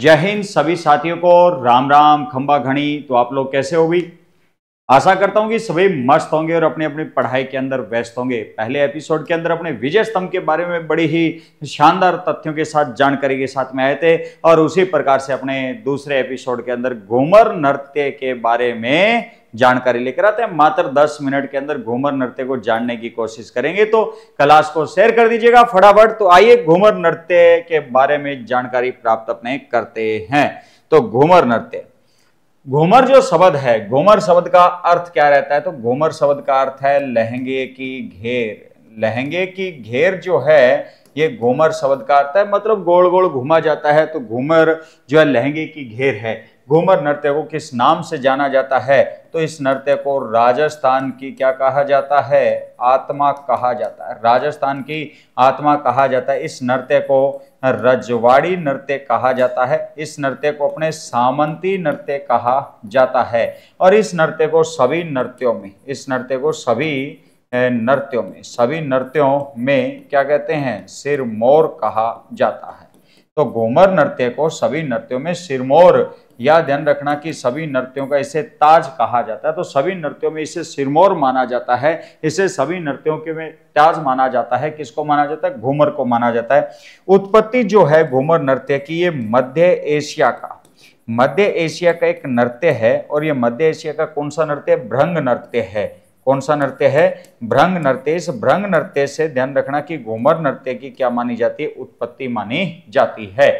जय हिंद सभी साथियों को राम राम खंबा घनी तो आप लोग कैसे हो भी आशा करता हूं कि सभी मस्त होंगे और अपनी अपनी पढ़ाई के अंदर व्यस्त होंगे पहले एपिसोड के अंदर अपने विजय स्तंभ के बारे में बड़ी ही शानदार तथ्यों के साथ जानकारी के साथ में आए थे और उसी प्रकार से अपने दूसरे एपिसोड के अंदर घूमर नृत्य के बारे में जानकारी लेकर आते हैं मात्र 10 मिनट के अंदर घूमर नृत्य को जानने की कोशिश करेंगे तो क्लास को शेयर कर दीजिएगा फटाफट तो आइए घूमर नृत्य के बारे में जानकारी प्राप्त अपने करते हैं तो घूमर नृत्य घोमर जो शब्द है घोमर शब्द का अर्थ क्या रहता है तो घोमर शब्द का अर्थ है लहंगे की घेर लहंगे की घेर जो है ये घोमर शब्द का अर्थ है मतलब गोल गोल घुमा जाता है तो घूमर जो है लहंगे की घेर है घूमर नृत्य को किस नाम से जाना जाता है तो इस नृत्य को राजस्थान की क्या कहा जाता है आत्मा कहा जाता है राजस्थान की आत्मा कहा जाता है इस नृत्य को रजवाड़ी नृत्य कहा जाता है इस नृत्य को अपने सामंती नृत्य कहा जाता है और इस नृत्य को सभी नृत्यों में इस नृत्य को सभी नृत्यों में सभी नृत्यों में क्या कहते हैं सिरमौर कहा जाता है तो घूमर नृत्य को सभी नृत्यों में सिरमौर यह ध्यान रखना कि सभी नृत्यों का इसे ताज कहा जाता है तो सभी नृत्यों में इसे सिरमौर माना जाता है इसे सभी नृत्यों के में ताज माना जाता है किसको माना जाता है घूमर को माना जाता है उत्पत्ति जो है घूमर नृत्य की ये मध्य एशिया का मध्य एशिया का एक नृत्य है और ये मध्य एशिया का कौन सा नृत्य भ्रंग नृत्य है कौन सा नृत्य है भ्रंग नृत्य इस भ्रंग नृत्य से ध्यान रखना कि घूमर नृत्य की क्या मानी जाती है उत्पत्ति मानी जाती है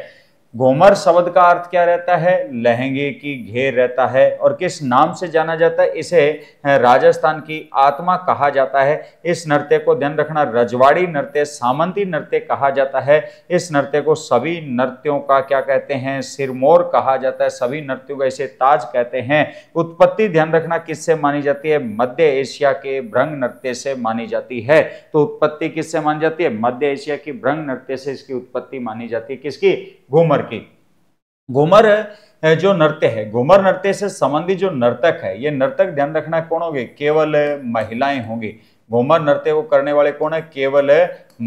घोमर शब्द का अर्थ क्या रहता है लहंगे की घेर रहता है और किस नाम से जाना जाता है इसे राजस्थान की आत्मा कहा जाता है इस नृत्य को ध्यान रखना रजवाड़ी नृत्य सामंती नृत्य कहा जाता है इस नृत्य को सभी नृत्यों का क्या कहते हैं सिरमोर कहा जाता है सभी नृत्यों का इसे ताज कहते हैं उत्पत्ति ध्यान रखना किससे मानी जाती है मध्य एशिया के भ्रंग नृत्य से मानी जाती है तो उत्पत्ति किससे मानी जाती है मध्य एशिया की भ्रंग नृत्य से इसकी उत्पत्ति मानी जाती है किसकी घूमर घूमर की घूमर जो नृत्य है घूमर नृत्य से संबंधित जो नर्तक है ये नर्तक ध्यान रखना कौन होंगे केवल महिलाएं होंगी घूमर नृत्य को करने वाले कौन है केवल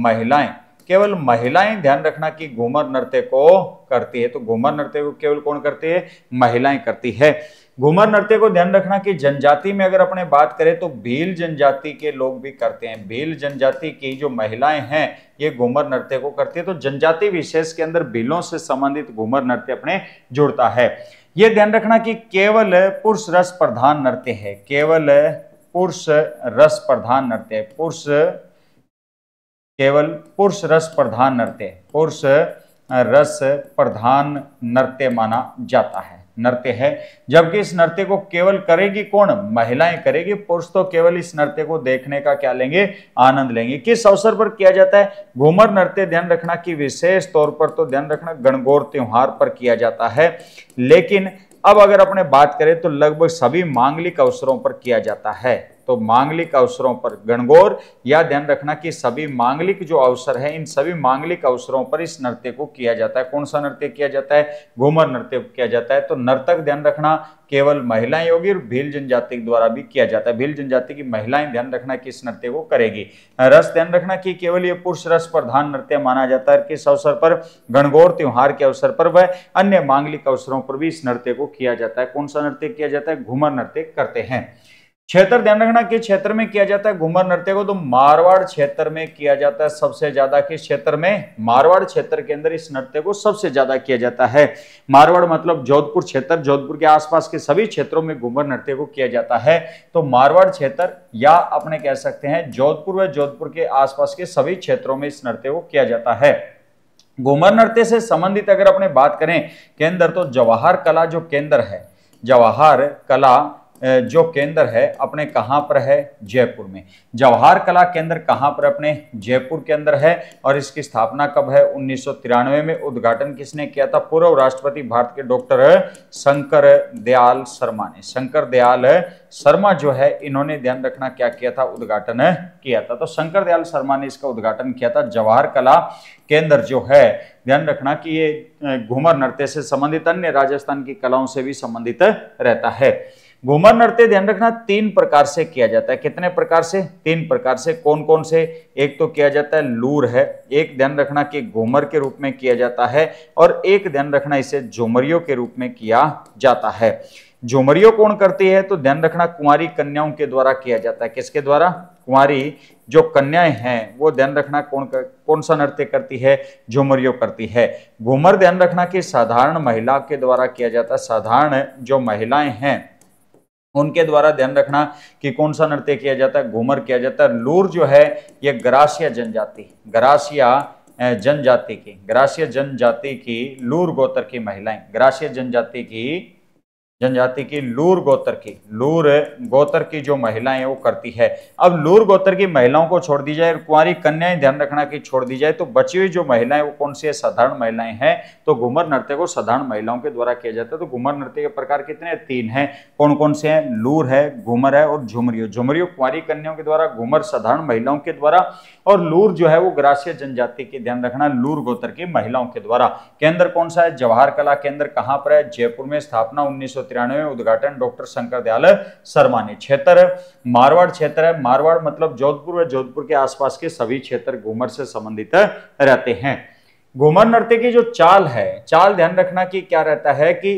महिलाएं केवल महिलाएं ध्यान रखना कि घूमर नृत्य को करती है तो घूमर नृत्य को केवल कौन करती है महिलाएं करती है घूमर नृत्य को ध्यान रखना कि जनजाति में अगर अपने बात करें तो भील जनजाति के लोग भी करते हैं भील जनजाति की जो महिलाएं हैं ये घूमर नृत्य को करती है तो जनजाति विशेष के अंदर भीलों से संबंधित घूमर नृत्य अपने जुड़ता है ये ध्यान रखना कि केवल पुरुष रस प्रधान नृत्य है केवल पुरुष रस प्रधान नृत्य पुरुष केवल पुरुष रस प्रधान नृत्य पुरुष रस प्रधान नृत्य माना जाता है नृत्य है जबकि इस नृत्य को केवल करेगी कौन महिलाएं करेगी पुरुष तो केवल इस नृत्य को देखने का क्या लेंगे आनंद लेंगे किस अवसर पर किया जाता है घूमर नृत्य ध्यान रखना की विशेष तौर पर तो ध्यान रखना गणगौर त्योहार पर किया जाता है लेकिन अब अगर अपने बात करें तो लगभग सभी मांगलिक अवसरों पर किया जाता है तो मांगलिक अवसरों पर गणगौर या ध्यान रखना कि सभी मांगलिक जो अवसर है इन सभी मांगलिक अवसरों पर इस नृत्य को किया जाता है कौन सा नृत्य किया जाता है घूमर नृत्य किया जाता है तो नर्तक ध्यान रखना केवल महिलाएं होगी और भील जनजाति द्वारा भी किया जाता है भील जनजाति की महिलाएं ध्यान रखना कि इस नृत्य को करेगी रस ध्यान रखना कि केवल ये पुरुष रस प्रधान नृत्य माना जाता है किस अवसर पर गणगौर त्योहार के अवसर पर वह अन्य मांगलिक अवसरों पर भी इस नृत्य को किया जाता है कौन सा नृत्य किया जाता है घूमर नृत्य करते हैं क्षेत्र ध्यान रखना किस क्षेत्र में किया जाता है घूमर नृत्य को तो मारवाड़ क्षेत्र में किया जाता है सबसे ज्यादा किस क्षेत्र में मारवाड़ क्षेत्र के अंदर इस नृत्य को सबसे ज्यादा किया जाता है मारवाड़ मतलब जोधपुर क्षेत्र जोधपुर के आसपास के सभी क्षेत्रों में घूमर नृत्य को किया जाता है तो मारवाड़ क्षेत्र या अपने कह सकते हैं जोधपुर व जोधपुर के आसपास के सभी क्षेत्रों में इस नृत्य को किया जाता है घूमर नृत्य से संबंधित अगर अपने बात करें केंद्र तो जवाहर कला जो केंद्र है जवाहर कला जो केंद्र है अपने कहाँ पर है जयपुर में जवाहर कला केंद्र कहाँ पर अपने जयपुर के अंदर है और इसकी स्थापना कब है उन्नीस में उद्घाटन किसने किया था पूर्व राष्ट्रपति भारत के डॉक्टर शंकर दयाल शर्मा ने शंकर दयाल शर्मा जो है इन्होंने ध्यान रखना क्या किया था उद्घाटन किया था तो शंकर दयाल शर्मा ने इसका उद्घाटन किया था जवाहर कला केंद्र जो है ध्यान रखना कि ये घूमर नृत्य से संबंधित अन्य राजस्थान की कलाओं से भी संबंधित रहता है घूमर नृत्य ध्यान रखना तीन प्रकार से किया जाता है कितने प्रकार से तीन प्रकार से कौन कौन से एक तो किया जाता है लूर है एक ध्यान रखना कि घूमर के रूप में किया जाता है और एक ध्यान रखना इसे झुमरियों के रूप में किया जाता है झुमरियों कौन करती है तो ध्यान रखना कुंवारी कन्याओं के द्वारा किया जाता है किसके द्वारा कुंवारी जो कन्याएं हैं वो ध्यान रखना कौन कर, कौन सा नृत्य करती है झुमरियों करती है घूमर ध्यान रखना कि साधारण महिला के द्वारा किया जाता है साधारण जो महिलाएं हैं उनके द्वारा ध्यान रखना कि कौन सा नृत्य किया जाता है घूमर किया जाता है लूर जो है ये ग्रासिया जनजाति ग्रासिया जनजाति की ग्रासिया जनजाति की लूर गोत्र की महिलाएं ग्रासिया जनजाति की जनजाति की लूर गोत्र की लूर गोत्र की जो महिलाएं वो करती है अब लूर गोत्र की महिलाओं को छोड़ दी जाए और कुंवारी कन्याएं ध्यान रखना कि छोड़ दी जाए तो बची हुई जो महिलाएं वो कौन सी है साधारण महिलाएं हैं तो घूमर नृत्य को साधारण महिलाओं के द्वारा किया जाता है तो घूमर नृत्य के प्रकार कितने है? तीन हैं कौन कौन से हैं लूर है घूमर है और झुमरियो झुमरियो कुंवारी कन्याओं के द्वारा घूमर साधारण महिलाओं के द्वारा और लूर जो है वो ग्रास्य जनजाति की ध्यान रखना लूर गोत्र की महिलाओं के द्वारा केंद्र कौन सा है जवाहर कला केंद्र कहाँ पर है जयपुर में स्थापना उन्नीस उद्घाटन डॉक्टर शंकर दयाल शर्मा ने क्षेत्र मारवाड़ क्षेत्र है मारवाड़ मतलब जोधपुर व जोधपुर के आसपास के सभी क्षेत्र घूमर से संबंधित रहते हैं घूमर नृत्य की जो चाल है चाल ध्यान रखना कि क्या रहता है कि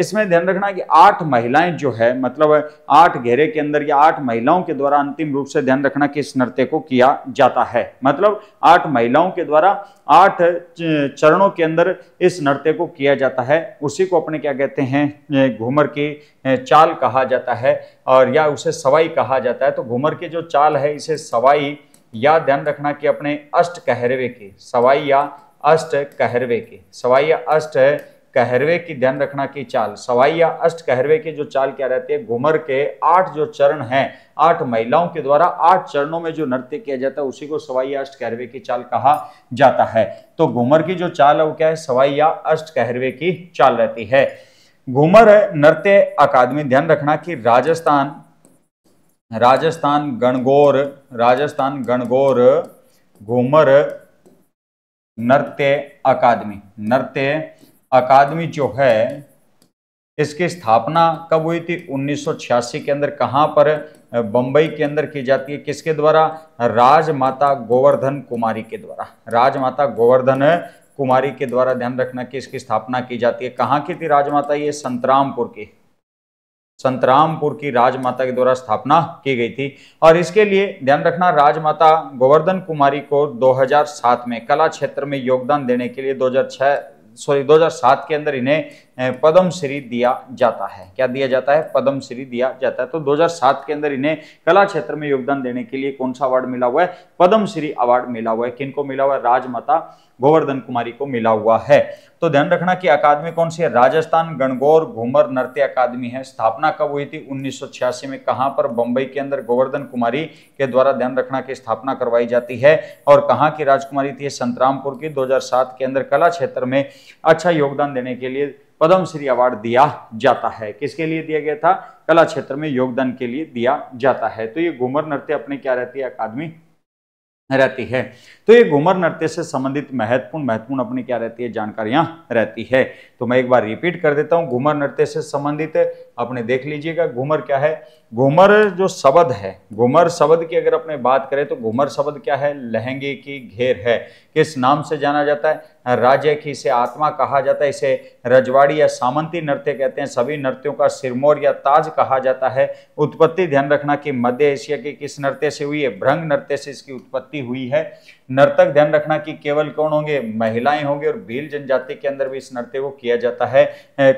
इसमें ध्यान रखना कि आठ महिलाएं जो है मतलब आठ घेरे के अंदर या आठ महिलाओं के द्वारा अंतिम रूप से ध्यान रखना कि इस नृत्य को किया जाता है मतलब आठ महिलाओं के द्वारा आठ चरणों के अंदर इस नृत्य को किया जाता है उसी को अपने क्या कहते हैं घूमर की चाल कहा जाता है और या उसे सवाई कहा जाता है तो घूमर की जो चाल है इसे सवाई या ध्यान रखना कि अपने अष्ट कहरवे की सवाई या अष्ट कहरवे की सवाइया अष्ट कहरवे की ध्यान रखना की चाल सवाइया अष्ट कहरवे की जो चाल क्या रहती है घुमर के आठ जो चरण हैं आठ महिलाओं के द्वारा आठ चरणों में जो नृत्य किया जाता है उसी को सवाइया अष्ट कहरवे की चाल कहा जाता है तो घुमर की जो चाल है वो क्या है सवाइया अष्ट कहरवे की चाल रहती है घुमर नृत्य अकादमी ध्यान रखना कि राजस्थान राजस्थान गणगौर राजस्थान गणगौर घूमर नृत्य अकादमी नृत्य अकादमी जो है इसकी स्थापना कब हुई थी 1986 के अंदर कहाँ पर बंबई के अंदर की जाती है किसके द्वारा राजमाता गोवर्धन कुमारी के द्वारा राजमाता गोवर्धन कुमारी के द्वारा ध्यान रखना कि इसकी स्थापना की जाती है कहाँ की थी राजमाता ये संतरामपुर की संतरामपुर की राजमाता के द्वारा स्थापना की गई थी और इसके लिए ध्यान रखना राजमाता गोवर्धन कुमारी को 2007 में कला क्षेत्र में योगदान देने के लिए 2006 सॉरी 2007 के अंदर इन्हें पदम श्री दिया जाता है क्या दिया जाता है पद्मश्री श्री दिया जाता है तो 2007 के अंदर इन्हें कला क्षेत्र में योगदान देने के लिए कौन सा अवार्ड मिला हुआ है पद्मश्री श्री अवार्ड मिला हुआ है किनको मिला हुआ है राजमाता गोवर्धन कुमारी को मिला हुआ है तो ध्यान रखना कि अकादमी कौन सी है राजस्थान गणगौर घूमर नृत्य अकादमी है स्थापना कब हुई थी उन्नीस में कहां पर बंबई के अंदर गोवर्धन कुमारी के द्वारा ध्यान रखना की स्थापना करवाई जाती है और कहां की राजकुमारी थी संतरामपुर की 2007 के अंदर कला क्षेत्र में अच्छा योगदान देने के लिए पद्मश्री श्री अवार्ड दिया जाता है किसके लिए दिया गया था कला क्षेत्र में योगदान के लिए दिया जाता है तो ये घूमर नृत्य अपने क्या रहती है अकादमी रहती है तो ये घूमर नृत्य से संबंधित महत्वपूर्ण महत्वपूर्ण अपनी क्या रहती है जानकारियां रहती है तो मैं एक बार रिपीट कर देता हूँ घूमर नृत्य से संबंधित अपने देख लीजिएगा घूमर क्या है घूमर जो शब्द है घूमर शब्द की अगर अपने बात करें तो घूमर शब्द क्या है लहंगे की घेर है किस नाम से जाना जाता है राज्य की इसे आत्मा कहा जाता है इसे रजवाड़ी या सामंती नृत्य कहते हैं सभी नृत्यों का सिरमौर या ताज कहा जाता है उत्पत्ति ध्यान रखना कि मध्य एशिया के किस नृत्य से हुई है भ्रंग नृत्य से इसकी उत्पत्ति हुई है नर्तक ध्यान रखना कि केवल कौन होंगे महिलाएं होंगे और भील जनजाति के अंदर भी इस नृत्य को किया जाता है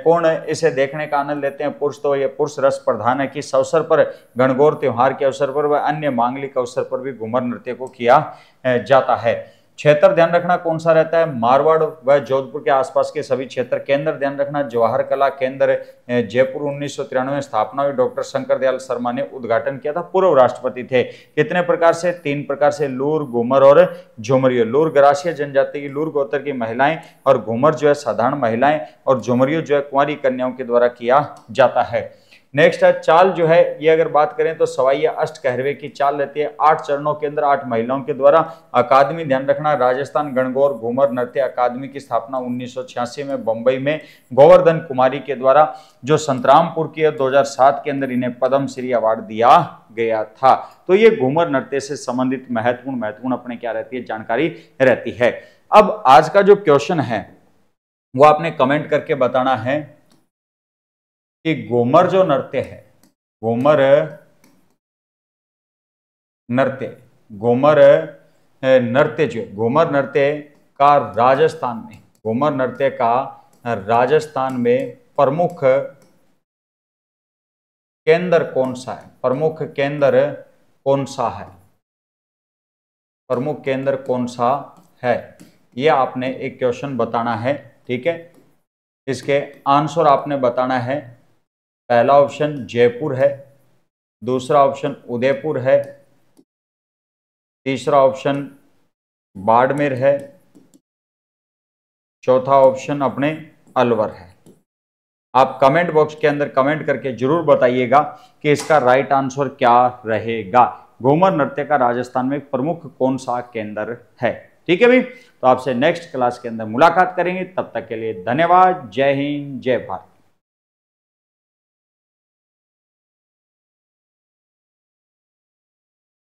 कौन इसे देखने का आनंद लेते हैं पुरुष तो ये पुरुष रस प्रधान है कि सवसर अवसर पर गणगौर त्यौहार के अवसर पर व अन्य मांगलिक अवसर पर भी घूमर नृत्य को किया जाता है क्षेत्र ध्यान रखना कौन सा रहता है मारवाड़ व जोधपुर के आसपास के सभी क्षेत्र केंद्र ध्यान रखना जवाहर कला केंद्र जयपुर उन्नीस में स्थापना हुई डॉक्टर शंकर दयाल शर्मा ने उद्घाटन किया था पूर्व राष्ट्रपति थे कितने प्रकार से तीन प्रकार से लूर घूमर और झुमरियो लूर ग्रासीय जनजाति की लूर गोत्र की महिलाएं और घूमर जो है साधारण महिलाएं और झुमरियो जो है कुंवारी कन्याओं के द्वारा किया जाता है नेक्स्ट है चाल जो है ये अगर बात करें तो सवाइया अष्ट कहरवे की चाल रहती है आठ चरणों के अंदर आठ महिलाओं के द्वारा अकादमी ध्यान रखना राजस्थान गणगौर घूमर नृत्य अकादमी की स्थापना 1986 में बम्बई में गोवर्धन कुमारी के द्वारा जो संतरामपुर की है 2007 के अंदर इन्हें पद्म श्री अवार्ड दिया गया था तो ये घूमर नृत्य से संबंधित महत्वपूर्ण महत्वपूर्ण अपने क्या रहती है जानकारी रहती है अब आज का जो क्वेश्चन है वो आपने कमेंट करके बताना है कि गोमर जो नृत्य है गोमर नृत्य गोमर नृत्य जो गोमर नृत्य का राजस्थान में गोमर नृत्य का राजस्थान में प्रमुख केंद्र कौन सा है प्रमुख केंद्र कौन सा है प्रमुख केंद्र कौन सा है यह आपने एक क्वेश्चन बताना है ठीक है इसके आंसर आपने बताना है पहला ऑप्शन जयपुर है दूसरा ऑप्शन उदयपुर है तीसरा ऑप्शन बाड़मेर है चौथा ऑप्शन अपने अलवर है आप कमेंट बॉक्स के अंदर कमेंट करके जरूर बताइएगा कि इसका राइट आंसर क्या रहेगा घूमर नृत्य का राजस्थान में प्रमुख कौन सा केंद्र है ठीक है भाई तो आपसे नेक्स्ट क्लास के अंदर मुलाकात करेंगे तब तक के लिए धन्यवाद जय हिंद जय भारत